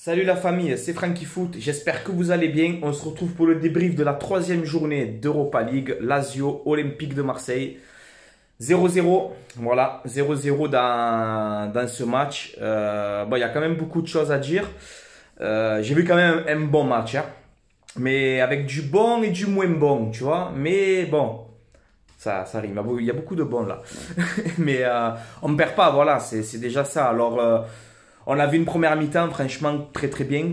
Salut la famille, c'est Franky Foot. J'espère que vous allez bien. On se retrouve pour le débrief de la troisième journée d'Europa League, Lazio, Olympique de Marseille. 0-0, voilà, 0-0 dans, dans, ce match. Euh, il y a quand même beaucoup de choses à dire. Euh, j'ai vu quand même un, bon match, hein. mais avec du bon et du moins bon, tu vois. Mais bon, ça, ça rime. Il y a beaucoup de bons là. mais euh, on ne perd pas, voilà, c'est déjà ça. Alors. On a vu une première mi-temps, franchement, très très bien.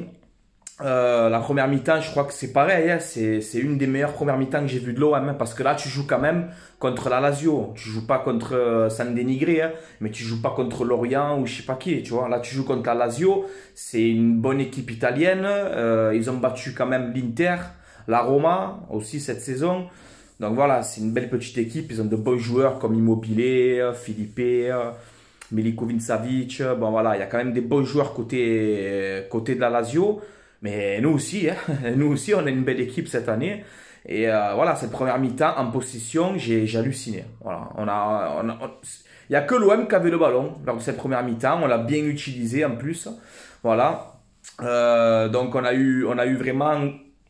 Euh, la première mi-temps, je crois que c'est pareil. Hein, c'est, une des meilleures premières mi-temps que j'ai vu de l'OM. Hein, parce que là, tu joues quand même contre la Lazio. Tu joues pas contre, euh, San denigré hein, mais tu joues pas contre Lorient ou je sais pas qui. Tu vois, là, tu joues contre la Lazio. C'est une bonne équipe italienne. Euh, ils ont battu quand même l'Inter, la Roma aussi cette saison. Donc voilà, c'est une belle petite équipe. Ils ont de bons joueurs comme Immobilier, Philippe. Milikovic Savic, bon voilà, il y a quand même des bons joueurs côté, côté de la Lazio. Mais nous aussi, hein, nous aussi, on a une belle équipe cette année. Et euh, voilà, cette première mi-temps en possession, j'ai halluciné. Voilà, on a, on a il n'y a que l'OM qui avait le ballon dans cette première mi-temps. On l'a bien utilisé en plus. Voilà. Euh, donc on a eu, on a eu vraiment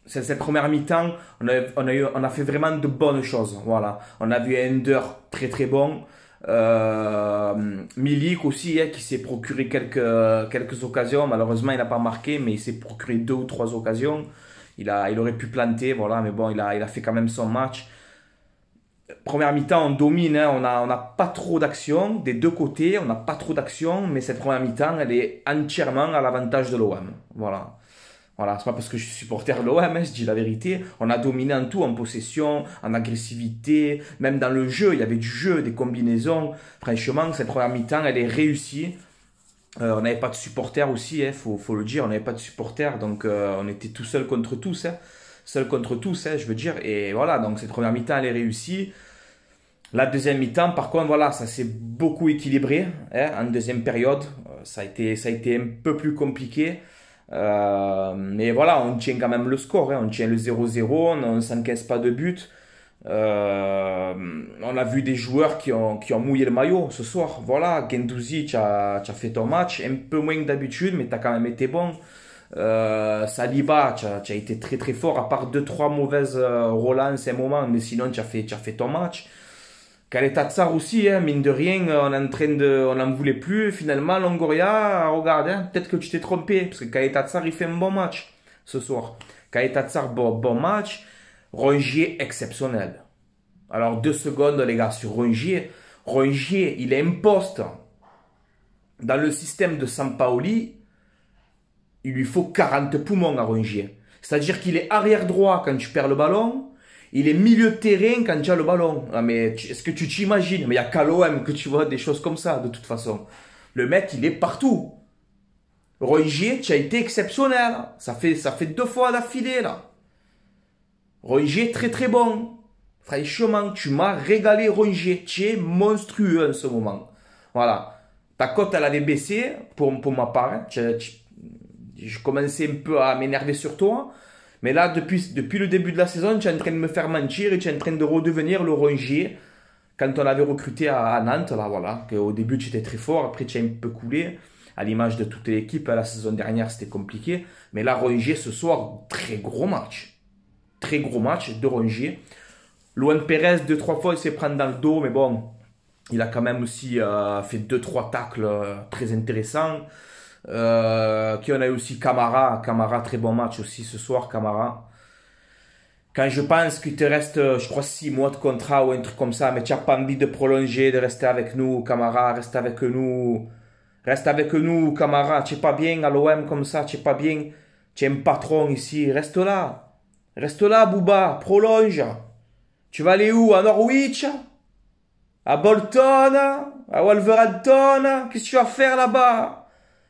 cette première mi-temps, on a, on a, eu, on a fait vraiment de bonnes choses. Voilà, on a vu Ender très très bon. Euh, Milik aussi, hein, qui s'est procuré quelques, quelques occasions. Malheureusement, il n'a pas marqué, mais il s'est procuré deux ou trois occasions. Il, a, il aurait pu planter, voilà, mais bon, il a, il a fait quand même son match. Première mi-temps, on domine, hein. on n'a on pas trop d'action. Des deux côtés, on n'a pas trop d'action, mais cette première mi-temps, elle est entièrement à l'avantage de l'OM. Voilà. Voilà, c'est pas parce que je suis supporter de l'OM, hein, je dis la vérité. On a dominé en tout, en possession, en agressivité, même dans le jeu, il y avait du jeu, des combinaisons. Franchement, cette première mi-temps, elle est réussie. Euh, on n'avait pas de supporters aussi, il hein, faut, faut, le dire, on n'avait pas de supporters, donc euh, on était tout seul contre tous, hein. seul contre tous, je veux dire. Et voilà, donc cette première mi-temps, elle est réussie. La deuxième mi-temps, par contre, voilà, ça s'est beaucoup équilibré en deuxième période. Euh, ça, a été, ça a été un peu plus compliqué. Euh, mais voilà, on tient quand même le score, hein. on tient le 0-0, on ne s'encaisse pas de but. Euh, on a vu des joueurs qui ont, qui ont mouillé le maillot ce soir. Voilà, Gendouzi, tu as, fait ton match, un peu moins que d'habitude, mais tu as quand même été bon. Euh, Saliba, tu as, été très très fort, à part 2-3 mauvaises euh, relances à un moment, mais sinon tu as, fait, as fait ton match. Caleta-Tsar aussi, hein, mine de rien, euh, on en train de, on n'en voulait plus. Finalement, Longoria, regarde, hein, peut-être que tu t'es trompé, parce que Kaletatsar, il fait un bon match ce soir. Kaletatsar, bon, bon match. Rongier, exceptionnel. Alors, deux secondes, les gars, sur Rongier. Rongier, il est imposte. Dans le système de Sampaoli, il lui faut 40 poumons à Rongier. C'est-à-dire qu'il est arrière droit quand tu perds le ballon. Il est milieu de terrain quand tu as le ballon. Ah, mais est-ce que tu t'imagines Mais il y a qu'à l'OM que tu vois des choses comme ça, de toute façon. Le mec, il est partout. Roger, tu as été exceptionnel. Ça fait, ça fait deux fois d'affilée, là. Roger, très très bon. Franchement, tu m'as régalé, Roger. Tu es monstrueux en ce moment. Voilà. Ta cote, elle avait baissé, pour, pour ma part. Hein. je commençais un peu à m'énerver sur toi. Mais là, depuis, depuis le début de la saison, tu es en train de me faire mentir et tu es en train de redevenir le rongier quand on l'avait recruté à, Nantes, là, voilà, au début tu étais très fort, après tu as un peu coulé, à l'image de toute l'équipe, la saison dernière c'était compliqué, mais là Rongier ce soir, très gros match, très gros match de Rongier. Loan Pérez, deux, trois fois il s'est prendre dans le dos, mais bon, il a quand même aussi euh, fait deux, trois tacles euh, très intéressants. Euh, qui on a eu aussi Camara, Camara très bon match aussi ce soir, Camara. Quand je pense qu'il te reste, euh, je crois, 6 mois de contrat ou un truc comme ça, mais tu n'as pas envie de prolonger, de rester avec nous, Camara, reste avec nous, reste avec nous, Camara, tu n'es pas bien à l'OM comme ça, tu n'es pas bien, tu es un patron ici, reste là, reste là, Bouba, prolonge. Tu vas aller où À Norwich À Bolton À Wolverhampton Qu'est-ce que tu vas faire là-bas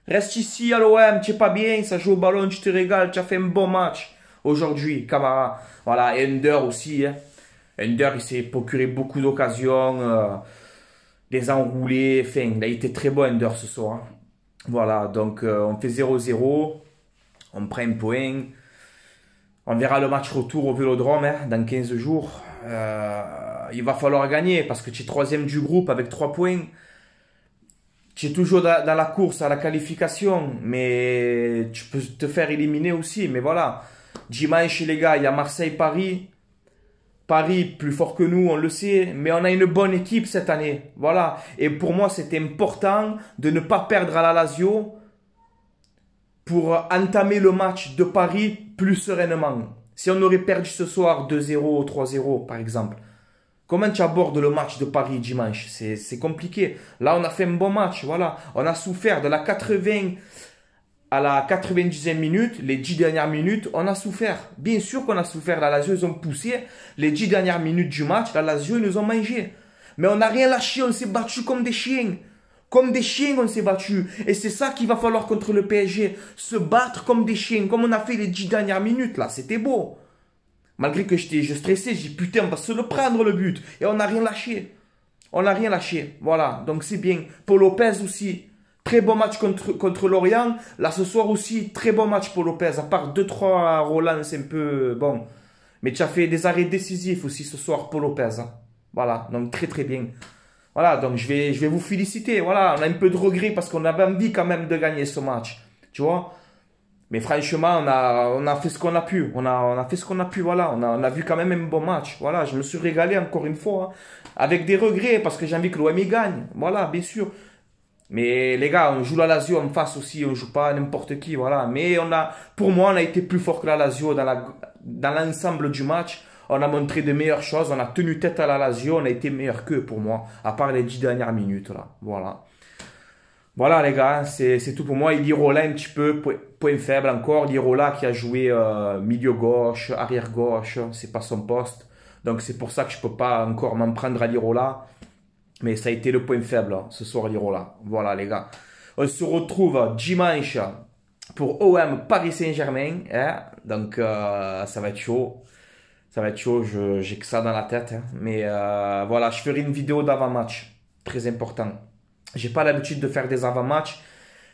Reste ici à l'OM, tu es pas bien, ça joue au ballon, tu te régales, tu as fait un bon match aujourd'hui, Camara. Voilà, Ender aussi. Hein. Ender, il s'est procuré beaucoup d'occasions, Les euh, des enroulés, enfin, il a été très bon Ender ce soir. Hein. Voilà, donc euh, on fait 0-0, on prend un point. On verra le match retour au Vélodrome hein, dans 15 jours. Euh, il va falloir gagner parce que tu es troisième du groupe avec 3 points tu es toujours dans, la course, à la qualification, mais tu peux te faire éliminer aussi. Mais voilà, dimanche, les gars, il y a Marseille-Paris. Paris, plus fort que nous, on le sait, mais on a une bonne équipe cette année. Voilà. Et pour moi, c'est important de ne pas perdre à la Lazio pour entamer le match de Paris plus sereinement. Si on aurait perdu ce soir 2-0 ou 3-0, par exemple, Comment tu abordes le match de Paris dimanche C'est compliqué. Là, on a fait un bon match, voilà. On a souffert de la 80 à la 90e minute, les 10 dernières minutes, on a souffert. Bien sûr qu'on a souffert. La Lazio, ils ont poussé. Les 10 dernières minutes du match, la Lazio, ils nous ont mangé. Mais on n'a rien lâché, on s'est battu comme des chiens. Comme des chiens, on s'est battu. Et c'est ça qu'il va falloir contre le PSG. Se battre comme des chiens, comme on a fait les 10 dernières minutes, là. C'était beau. Malgré que j'étais stressé, j'ai putain, on va se le prendre le but. Et on n'a rien lâché. On n'a rien lâché. Voilà, donc c'est bien. Paul Lopez aussi. Très bon match contre, contre Lorient. Là, ce soir aussi, très bon match pour Lopez. À part 2-3 Roland, c'est un peu bon. Mais tu as fait des arrêts décisifs aussi ce soir pour Lopez. Hein. Voilà, donc très très bien. Voilà, donc je vais, je vais vous féliciter. Voilà, on a un peu de regret parce qu'on avait envie quand même de gagner ce match. Tu vois mais franchement, on a, on a fait ce qu'on a pu. On a, on a fait ce qu'on a pu, voilà. On a, on a vu quand même un bon match. Voilà, je me suis régalé encore une fois. Hein, avec des regrets, parce que j'ai envie que l'OM gagne. Voilà, bien sûr. Mais les gars, on joue la Lazio en face aussi. On joue pas n'importe qui, voilà. Mais on a, pour moi, on a été plus fort que la Lazio dans, la, dans l'ensemble du match. On a montré de meilleures choses. On a tenu tête à la Lazio. On a été meilleur qu'eux, pour moi. À part les dix dernières minutes, là. Voilà. Voilà les gars, c'est tout pour moi. Lirola un petit peu, point faible encore. Lirola qui a joué euh, milieu gauche, arrière gauche, c'est pas son poste. Donc c'est pour ça que je peux pas encore m'en prendre à Lirola. Mais ça a été le point faible hein, ce soir Lirola. Voilà les gars. On se retrouve dimanche pour OM Paris Saint-Germain. Hein. Donc euh, ça va être chaud. Ça va être chaud, j'ai que ça dans la tête. Hein. Mais euh, voilà, je ferai une vidéo d'avant-match. Très important. J'ai pas l'habitude de faire des avant-matchs.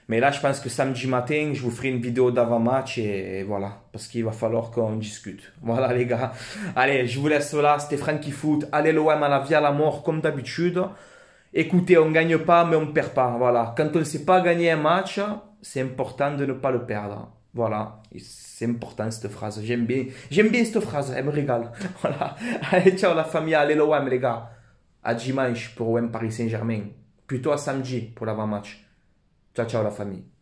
Mais là, je pense que samedi matin, je vous ferai une vidéo d'avant-match et, voilà. Parce qu'il va falloir qu'on discute. Voilà, les gars. Allez, je vous laisse là. C'était Frankie Foot. Allez, l'OM à la vie, à la mort, comme d'habitude. Écoutez, on gagne pas, mais on perd pas. Voilà. Quand on ne sait pas gagner un match, c'est important de ne pas le perdre. Voilà. C'est important, cette phrase. J'aime bien. J'aime bien cette phrase. Elle me régale. Voilà. Allez, ciao, la famille. Allez, l'OM, les gars. À dimanche pour OM Paris Saint-Germain plutôt à samedi pour l'avant-match. Ciao, ciao la famille.